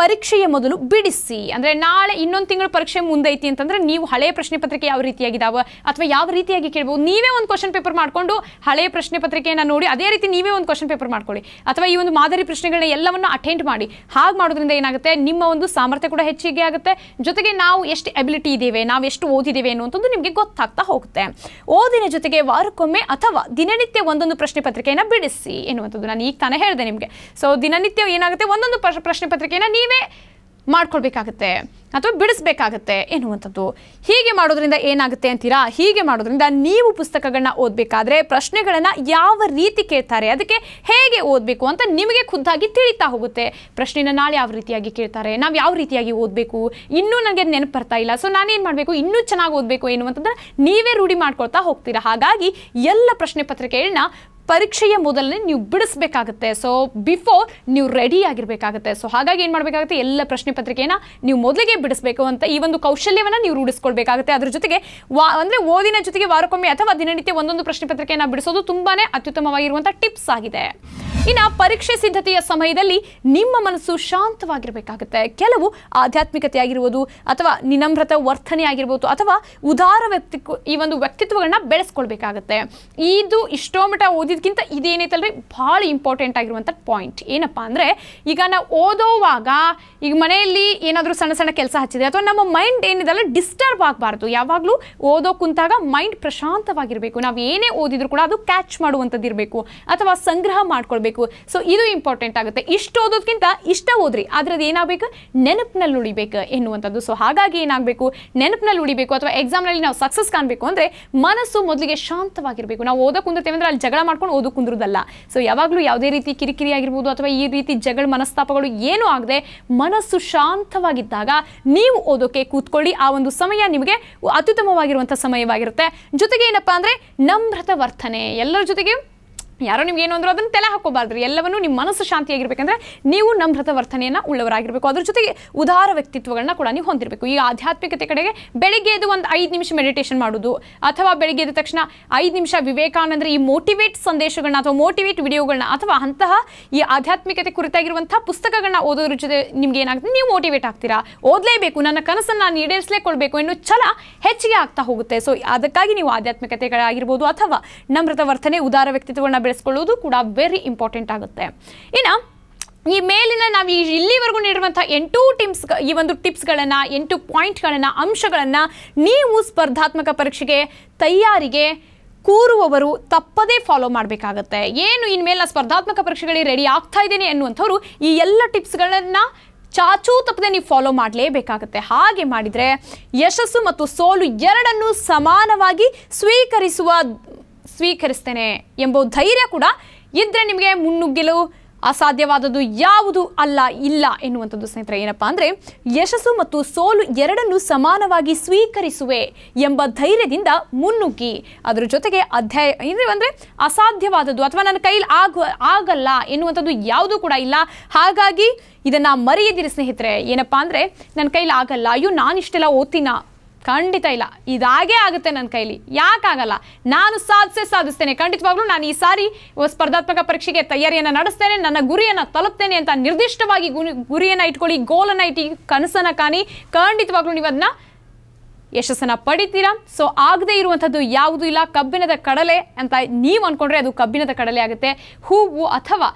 ಪರೀಕ್ಷೆಯ ಮೊದಲು ಬಿಡಿಸಿ ಅಂದರೆ ನಾಳೆ ಇನ್ನೊಂದು ತಿಂಗಳು ಪರೀಕ್ಷೆ ಮುಂದೈತಿ ಅಂತಂದ್ರೆ ನೀವು ಹಳೆಯ ಪ್ರಶ್ನೆ ಪತ್ರಿಕೆ ಯಾವ ರೀತಿಯಾಗಿದಾವ ಅಥವಾ ಯಾವ ರೀತಿಯಾಗಿ ಕೇಳಬಹುದು ನೀವೇ ಒಂದು ಕ್ವಶನ್ ಪೇಪರ್ ಮಾಡಿಕೊಂಡು ಹಳೆಯ ಪ್ರಶ್ನೆ ಪತ್ರಿಕೆಯನ್ನು ನೋಡಿ ಅದೇ ರೀತಿ ನೀವೇ ಒಂದು ಕ್ವಶನ್ ಪೇಪರ್ ಮಾಡ್ಕೊಳ್ಳಿ ಅಥವಾ ಈ ಒಂದು ಮಾದರಿ ಪ್ರಶ್ನೆಗಳನ್ನ ಎಲ್ಲವನ್ನು ಅಟೆಂಡ್ ಮಾಡಿ ಹಾಗೆ ಮಾಡೋದ್ರಿಂದ ಏನಾಗುತ್ತೆ ನಿಮ್ಮ ಒಂದು ಸಾಮರ್ಥ್ಯ ಕೂಡ ಹೆಚ್ಚಿಗೆ ಆಗುತ್ತೆ ಜೊತೆಗೆ ನಾವು ಎಷ್ಟು ಎಬಿಲಿಟಿ ಇದ್ದೇವೆ ನಾವು ಎಷ್ಟು ಓದಿದ್ದೇವೆ ಅನ್ನುವಂಥದ್ದು ನಿಮಗೆ ಗೊತ್ತಾಗ್ತಾ ಹೋಗುತ್ತೆ ಓದಿನ ಜೊತೆಗೆ ವಾರಕ್ಕೊಮ್ಮೆ ಅಥವಾ ದಿನನಿತ್ಯ ಒಂದೊಂದು ಪ್ರಶ್ನೆ ಪತ್ರಿಕೆಯನ್ನು ಬಿಡಿಸಿ ಎನ್ನುವಂಥದ್ದು ನಾನು ಈಗ ತಾನೇ ಹೇಳಿದೆ ನಿಮಗೆ ಸೊ ದಿನನಿತ್ಯ ಏನಾಗುತ್ತೆ ಒಂದೊಂದು ಪ್ರಶ್ನೆ ಪತ್ರಿಕೆಯನ್ನು ನೀವು ನೀವೇ ಮಾಡ್ಕೊಳ್ಬೇಕಾಗತ್ತೆ ಅಥವಾ ಬಿಡಿಸ್ಬೇಕಾಗತ್ತೆ ಎನ್ನುವಂಥದ್ದು ಹೀಗೆ ಮಾಡೋದ್ರಿಂದ ಏನಾಗುತ್ತೆ ಅಂತೀರಾ ಹೀಗೆ ಮಾಡೋದ್ರಿಂದ ನೀವು ಪುಸ್ತಕಗಳನ್ನ ಓದಬೇಕಾದ್ರೆ ಪ್ರಶ್ನೆಗಳನ್ನ ಯಾವ ರೀತಿ ಕೇಳ್ತಾರೆ ಅದಕ್ಕೆ ಹೇಗೆ ಓದಬೇಕು ಅಂತ ನಿಮಗೆ ಖುದ್ದಾಗಿ ತಿಳಿತಾ ಹೋಗುತ್ತೆ ಪ್ರಶ್ನೆನ ನಾಳೆ ಯಾವ ರೀತಿಯಾಗಿ ಕೇಳ್ತಾರೆ ನಾವು ಯಾವ ರೀತಿಯಾಗಿ ಓದಬೇಕು ಇನ್ನೂ ನನಗೆ ನೆನಪು ಬರ್ತಾ ಇಲ್ಲ ಸೊ ನಾನೇನು ಮಾಡಬೇಕು ಇನ್ನೂ ಚೆನ್ನಾಗಿ ಓದಬೇಕು ಎನ್ನುವಂಥದ್ದನ್ನು ನೀವೇ ರೂಢಿ ಮಾಡ್ಕೊಳ್ತಾ ಹೋಗ್ತೀರಾ ಹಾಗಾಗಿ ಎಲ್ಲ ಪ್ರಶ್ನೆ ಪತ್ರಿಕೆಗಳನ್ನ ಪರೀಕ್ಷೆಯ ಮೊದಲನೇ ನೀವು ಬಿಡಿಸ್ಬೇಕಾಗುತ್ತೆ ಸೊ ಬಿಫೋರ್ ನೀವು ರೆಡಿ ಆಗಿರಬೇಕಾಗುತ್ತೆ ಸೊ ಹಾಗಾಗಿ ಏನು ಮಾಡಬೇಕಾಗುತ್ತೆ ಎಲ್ಲ ಪ್ರಶ್ನೆ ಪತ್ರಿಕೆಯನ್ನು ನೀವು ಮೊದಲಿಗೆ ಬಿಡಿಸಬೇಕು ಅಂತ ಈ ಒಂದು ಕೌಶಲ್ಯವನ್ನು ನೀವು ರೂಢಿಸ್ಕೊಳ್ಬೇಕಾಗುತ್ತೆ ಅದ್ರ ಜೊತೆಗೆ ವಾ ಅಂದರೆ ಓದಿನ ಜೊತೆಗೆ ವಾರಕ್ಕೊಮ್ಮೆ ಅಥವಾ ದಿನನಿತ್ಯ ಒಂದೊಂದು ಪ್ರಶ್ನೆ ಪತ್ರಿಕೆಯನ್ನು ಬಿಡಿಸೋದು ತುಂಬಾನೇ ಅತ್ಯುತ್ತಮವಾಗಿರುವಂಥ ಟಿಪ್ಸ್ ಆಗಿದೆ ಇನ್ನು ಪರೀಕ್ಷೆ ಸಿದ್ಧತೆಯ ಸಮಯದಲ್ಲಿ ನಿಮ್ಮ ಮನಸ್ಸು ಶಾಂತವಾಗಿರಬೇಕಾಗುತ್ತೆ ಕೆಲವು ಆಧ್ಯಾತ್ಮಿಕತೆ ಆಗಿರ್ಬೋದು ಅಥವಾ ನಿನಮ್ರತ ವರ್ತನೆ ಆಗಿರ್ಬೋದು ಅಥವಾ ಉದಾರ ವ್ಯಕ್ತಿ ಈ ಒಂದು ವ್ಯಕ್ತಿತ್ವಗಳನ್ನ ಬೆಳೆಸ್ಕೊಳ್ಬೇಕಾಗತ್ತೆ ಇದು ಇಷ್ಟೋ ಮಟ್ಟ ಓದಿದ ಇದಕ್ಕಿಂತ ಇದೇನೈತಲ್ರಿ ಭಾಳ ಇಂಪಾರ್ಟೆಂಟ್ ಆಗಿರುವಂಥ ಪಾಯಿಂಟ್ ಏನಪ್ಪ ಅಂದರೆ ಈಗ ನಾವು ಓದೋವಾಗ ಈಗ ಮನೆಯಲ್ಲಿ ಏನಾದರೂ ಸಣ್ಣ ಸಣ್ಣ ಕೆಲಸ ಹಚ್ಚಿದೆ ಅಥವಾ ನಮ್ಮ ಮೈಂಡ್ ಅಲ್ಲ ಡಿಸ್ಟರ್ಬ್ ಆಗಬಾರ್ದು ಯಾವಾಗಲೂ ಓದೋ ಕುಂತಾಗ ಮೈಂಡ್ ಪ್ರಶಾಂತವಾಗಿರಬೇಕು ನಾವು ಏನೇ ಓದಿದ್ರು ಕೂಡ ಅದು ಕ್ಯಾಚ್ ಮಾಡುವಂಥದ್ದು ಇರಬೇಕು ಅಥವಾ ಸಂಗ್ರಹ ಮಾಡ್ಕೊಳ್ಬೇಕು ಸೊ ಇದು ಇಂಪಾರ್ಟೆಂಟ್ ಆಗುತ್ತೆ ಇಷ್ಟು ಓದೋದಕ್ಕಿಂತ ಇಷ್ಟ ಓದ್ರಿ ಆದ್ರೆ ಏನಾಗಬೇಕು ನೆನಪಿನಲ್ಲಿ ಉಳಿಬೇಕು ಎನ್ನುವಂಥದ್ದು ಸೊ ಹಾಗಾಗಿ ಏನಾಗಬೇಕು ನೆನಪಿನಲ್ಲಿ ಉಳಿಬೇಕು ಅಥವಾ ಎಕ್ಸಾಮ್ನಲ್ಲಿ ನಾವು ಸಕ್ಸಸ್ ಕಾಣಬೇಕು ಅಂದರೆ ಮನಸ್ಸು ಮೊದಲಿಗೆ ಶಾಂತವಾಗಿರಬೇಕು ನಾವು ಓದೋ ಕುಂದಿರ್ತೇವೆ ಅಂದರೆ ಅಲ್ಲಿ ಜಗಳ ಮಾಡ್ಕೊಂಡು ಓದು ಕುಂದ್ರದಲ್ಲ ಸೊ ಯಾವಾಗಲೂ ಯಾವುದೇ ರೀತಿ ಕಿರಿಕಿರಿ ಆಗಿರ್ಬೋದು ಅಥವಾ ಈ ರೀತಿ ಜಗಳ ಮನಸ್ತಾಪಗಳು ಏನು ಆಗದೆ ಮನಸ್ಸು ಶಾಂತವಾಗಿದ್ದಾಗ ನೀವು ಓದೋಕೆ ಕೂತ್ಕೊಳ್ಳಿ ಆ ಒಂದು ಸಮಯ ನಿಮಗೆ ಅತ್ಯುತ್ತಮವಾಗಿರುವಂಥ ಸಮಯವಾಗಿರುತ್ತೆ ಜೊತೆಗೆ ಏನಪ್ಪಾ ಅಂದರೆ ನಮ್ರತ ವರ್ತನೆ ಎಲ್ಲರ ಜೊತೆಗೆ ಯಾರೋ ನಿಮ್ಗೆ ಏನು ಅಂದ್ರೆ ಅದನ್ನು ತಲೆ ಹಾಕೋಬಾರ್ದು ಎಲ್ಲವನ್ನೂ ನಿಮ್ಮ ಮನಸ್ಸು ಶಾಂತಿಯಾಗಿರ್ಬೇಕಂದ್ರೆ ನೀವು ನಮ್ರತ ವರ್ತನೆಯನ್ನು ಉಳ್ಳವರಾಗಿರಬೇಕು ಅದ್ರ ಜೊತೆಗೆ ಉದಾರ ವ್ಯಕ್ತಿತ್ವಗಳನ್ನ ಕೂಡ ನೀವು ಹೊಂದಿರಬೇಕು ಈ ಆಧ್ಯಾತ್ಮಿಕತೆ ಕಡೆಗೆ ಬೆಳಿಗ್ಗೆ ಎದ್ದು ಒಂದು ಐದು ನಿಮಿಷ ಮೆಡಿಟೇಷನ್ ಮಾಡೋದು ಅಥವಾ ಬೆಳಿಗ್ಗೆ ಎದ್ದ ತಕ್ಷಣ ಐದು ನಿಮಿಷ ವಿವೇಕಾನಂದ್ರ ಈ ಮೋಟಿವೇಟ್ ಸಂದೇಶಗಳನ್ನ ಅಥವಾ ಮೋಟಿವೇಟ್ ವಿಡಿಯೋಗಳನ್ನ ಅಥವಾ ಅಂತಹ ಈ ಆಧ್ಯಾತ್ಮಿಕತೆ ಕುರಿತಾಗಿರುವಂತಹ ಪುಸ್ತಕಗಳನ್ನ ಓದೋದ್ರ ಜೊತೆ ನಿಮ್ಗೆ ಏನಾಗುತ್ತೆ ನೀವು ಮೋಟಿವೇಟ್ ಆಗ್ತೀರಾ ಓದಲೇಬೇಕು ನನ್ನ ಕನಸನ್ನು ನಾನು ಕೊಡಬೇಕು ಎನ್ನುವ ಛಲ ಹೆಚ್ಚಿಗೆ ಆಗ್ತಾ ಹೋಗುತ್ತೆ ಸೊ ಅದಕ್ಕಾಗಿ ನೀವು ಆಧ್ಯಾತ್ಮಿಕತೆಗಳಾಗಿರ್ಬೋದು ಅಥವಾ ನಮ್ರತ ವರ್ತನೆ ಉದಾರ ವ್ಯಕ್ತಿತ್ವಗಳನ್ನ ಬೆಳೆಸ್ಕೊಳ್ಳೋದು ಕೂಡ ವೆರಿ ಇಂಪಾರ್ಟೆಂಟ್ ಆಗುತ್ತೆ ಇನ್ನು ಈ ಮೇಲಿನ ನಾವು ಈ ಇಲ್ಲಿವರೆಗೂ ನೀಡಿರುವಂಥ ಎಂಟು ಟಿಪ್ಸ್ ಈ ಒಂದು ಟಿಪ್ಸ್ಗಳನ್ನು ಎಂಟು ಪಾಯಿಂಟ್ಗಳನ್ನು ಅಂಶಗಳನ್ನು ನೀವು ಸ್ಪರ್ಧಾತ್ಮಕ ಪರೀಕ್ಷೆಗೆ ತಯಾರಿಗೆ ಕೂರುವವರು ತಪ್ಪದೇ ಫಾಲೋ ಮಾಡಬೇಕಾಗತ್ತೆ ಏನು ಇನ್ಮೇಲೆ ಸ್ಪರ್ಧಾತ್ಮಕ ಪರೀಕ್ಷೆಗಳಿಗೆ ರೆಡಿ ಆಗ್ತಾ ಇದ್ದೀನಿ ಅನ್ನುವಂಥವ್ರು ಈ ಎಲ್ಲ ಟಿಪ್ಸ್ಗಳನ್ನು ಚಾಚೂ ತಪ್ಪದೆ ನೀವು ಫಾಲೋ ಮಾಡಲೇಬೇಕಾಗತ್ತೆ ಹಾಗೆ ಮಾಡಿದರೆ ಯಶಸ್ಸು ಮತ್ತು ಸೋಲು ಎರಡನ್ನೂ ಸಮಾನವಾಗಿ ಸ್ವೀಕರಿಸುವ ಸ್ವೀಕರಿಸ್ತೇನೆ ಎಂಬ ಧೈರ್ಯ ಕೂಡ ಇದ್ರೆ ನಿಮಗೆ ಮುನ್ನುಗ್ಗಿಲು ಅಸಾಧ್ಯವಾದದ್ದು ಯಾವುದು ಅಲ್ಲ ಇಲ್ಲ ಎನ್ನುವಂಥದ್ದು ಸ್ನೇಹಿತರೆ ಏನಪ್ಪಾ ಅಂದರೆ ಯಶಸ್ಸು ಮತ್ತು ಸೋಲು ಎರಡನ್ನು ಸಮಾನವಾಗಿ ಸ್ವೀಕರಿಸುವೆ ಎಂಬ ಧೈರ್ಯದಿಂದ ಮುನ್ನುಗ್ಗಿ ಅದರ ಜೊತೆಗೆ ಅಧ್ಯಾಯ ಅಂದರೆ ಅಂದರೆ ಅಸಾಧ್ಯವಾದದ್ದು ಅಥವಾ ನನ್ನ ಕೈಲಿ ಆಗ ಆಗಲ್ಲ ಎನ್ನುವಂಥದ್ದು ಯಾವುದು ಕೂಡ ಇಲ್ಲ ಹಾಗಾಗಿ ಇದನ್ನು ಮರೆಯದಿರಿ ಸ್ನೇಹಿತರೆ ಏನಪ್ಪಾ ಅಂದರೆ ನನ್ನ ಕೈಲಿ ಆಗಲ್ಲ ಅಯ್ಯೋ ನಾನಿಷ್ಟೆಲ್ಲ ಓದ್ತೀನ ಖಂಡಿತ ಇಲ್ಲ ಇದಾಗೇ ಆಗುತ್ತೆ ನನ್ನ ಕೈಲಿ ಯಾಕಾಗಲ್ಲ ನಾನು ಸಾಧಿಸೇ ಸಾಧಿಸ್ತೇನೆ ಖಂಡಿತವಾಗ್ಲೂ ನಾನು ಈ ಸಾರಿ ಸ್ಪರ್ಧಾತ್ಮಕ ಪರೀಕ್ಷೆಗೆ ತಯಾರಿಯನ್ನು ನಡೆಸ್ತೇನೆ ನನ್ನ ಗುರಿಯನ್ನು ತಲುಪ್ತೇನೆ ಅಂತ ನಿರ್ದಿಷ್ಟವಾಗಿ ಗುರಿಯನ್ನು ಇಟ್ಕೊಳ್ಳಿ ಗೋಲನ್ನು ಇಟ್ಟು ಕನಸನ್ನು ಕಾಣಿ ಖಂಡಿತವಾಗ್ಲೂ ನೀವು ಅದನ್ನ ಯಶಸ್ಸನ್ನು ಪಡಿತೀರಾ ಸೊ ಆಗದೇ ಇರುವಂಥದ್ದು ಯಾವುದೂ ಇಲ್ಲ ಕಬ್ಬಿಣದ ಕಡಲೆ ಅಂತ ನೀವು ಅಂದ್ಕೊಂಡ್ರೆ ಅದು ಕಬ್ಬಿಣದ ಕಡಲೆ ಆಗುತ್ತೆ ಹೂವು ಅಥವಾ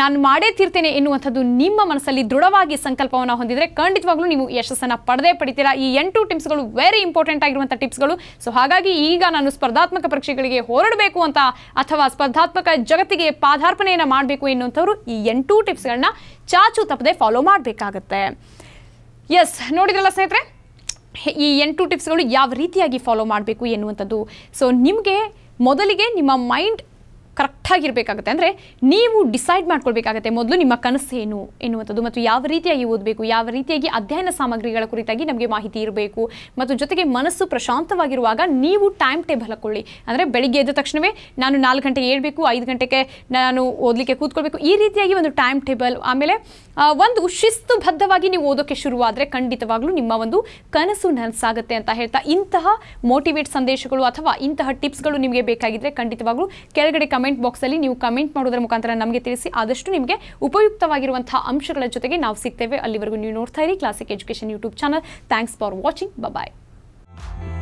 ನಾನು ಮಾಡೇ ತೀರ್ತೇನೆ ಎನ್ನುವಂಥದ್ದು ನಿಮ್ಮ ಮನಸ್ಸಲ್ಲಿ ದೃಢವಾಗಿ ಸಂಕಲ್ಪವನ್ನು ಹೊಂದಿದರೆ ಖಂಡಿತವಾಗ್ಲೂ ನೀವು ಯಶಸ್ಸನ್ನು ಪಡೆದೇ ಪಡಿತೀರಾ ಈ ಎಂಟು ಟಿಪ್ಸ್ಗಳು ವೆರಿ ಇಂಪಾರ್ಟೆಂಟ್ ಆಗಿರುವಂಥ ಟಿಪ್ಸ್ಗಳು ಸೊ ಹಾಗಾಗಿ ಈಗ ನಾನು ಸ್ಪರ್ಧಾತ್ಮಕ ಪರೀಕ್ಷೆಗಳಿಗೆ ಹೊರಡಬೇಕು ಅಂತ ಅಥವಾ ಸ್ಪರ್ಧಾತ್ಮಕ ಜಗತ್ತಿಗೆ ಪಾದಾರ್ಪಣೆಯನ್ನು ಮಾಡಬೇಕು ಎನ್ನುವಂಥವ್ರು ಈ ಎಂಟು ಟಿಪ್ಸ್ಗಳನ್ನ ಚಾಚು ತಪ್ಪದೆ ಫಾಲೋ ಮಾಡಬೇಕಾಗತ್ತೆ ಎಸ್ ನೋಡಿದ್ರಲ್ಲ ಸ್ನೇಹಿತರೆ ಈ ಎಂಟು ಟಿಪ್ಸ್ಗಳು ಯಾವ ರೀತಿಯಾಗಿ ಫಾಲೋ ಮಾಡಬೇಕು ಎನ್ನುವಂಥದ್ದು ಸೊ ನಿಮಗೆ ಮೊದಲಿಗೆ ನಿಮ್ಮ ಮೈಂಡ್ ಕರೆಕ್ಟಾಗಿರಬೇಕಾಗುತ್ತೆ ಅಂದರೆ ನೀವು ಡಿಸೈಡ್ ಮಾಡ್ಕೊಳ್ಬೇಕಾಗತ್ತೆ ಮೊದಲು ನಿಮ್ಮ ಕನಸು ಏನು ಎನ್ನುವಂಥದ್ದು ಮತ್ತು ಯಾವ ರೀತಿಯಾಗಿ ಓದಬೇಕು ಯಾವ ರೀತಿಯಾಗಿ ಅಧ್ಯಯನ ಸಾಮಗ್ರಿಗಳ ಕುರಿತಾಗಿ ನಮಗೆ ಮಾಹಿತಿ ಇರಬೇಕು ಮತ್ತು ಜೊತೆಗೆ ಮನಸ್ಸು ಪ್ರಶಾಂತವಾಗಿರುವಾಗ ನೀವು ಟೈಮ್ ಟೇಬಲ್ ಹಾಕ್ಕೊಳ್ಳಿ ಅಂದರೆ ಬೆಳಿಗ್ಗೆ ಎದ್ದ ತಕ್ಷಣವೇ ನಾನು ನಾಲ್ಕು ಗಂಟೆಗೆ ಏಳಬೇಕು ಐದು ಗಂಟೆಗೆ ನಾನು ಓದಲಿಕ್ಕೆ ಕೂತ್ಕೊಳ್ಬೇಕು ಈ ರೀತಿಯಾಗಿ ಒಂದು ಟೈಮ್ ಟೇಬಲ್ ಆಮೇಲೆ ಒಂದು ಶಿಸ್ತುಬದ್ಧವಾಗಿ ನೀವು ಓದೋಕ್ಕೆ ಶುರುವಾದರೆ ಖಂಡಿತವಾಗ್ಲೂ ನಿಮ್ಮ ಒಂದು ಕನಸು ನನಸಾಗುತ್ತೆ ಅಂತ ಹೇಳ್ತಾ ಇಂತಹ ಮೋಟಿವೇಟ್ ಸಂದೇಶಗಳು ಅಥವಾ ಇಂತಹ ಟಿಪ್ಸ್ಗಳು ನಿಮಗೆ ಬೇಕಾಗಿದ್ರೆ ಖಂಡಿತವಾಗ್ಲೂ ಕೆಳಗಡೆ ಕಮೆಂಟ್ ಕಮೆಂಟ್ ಅಲ್ಲಿ ನೀವು ಕಮೆಂಟ್ ಮಾಡೋದ್ರ ಮುಖಾಂತರ ನಮಗೆ ತಿಳಿಸಿ ಆದಷ್ಟು ನಿಮಗೆ ಉಪಯುಕ್ತವಾಗಿರುವಂತಹ ಅಂಶಗಳ ಜೊತೆಗೆ ನಾವು ಸಿಗ್ತೇವೆ ಅಲ್ಲಿವರೆಗೂ ನೀವು ನೋಡ್ತಾ ಇರಿ Classic Education YouTube channel thanks for watching bye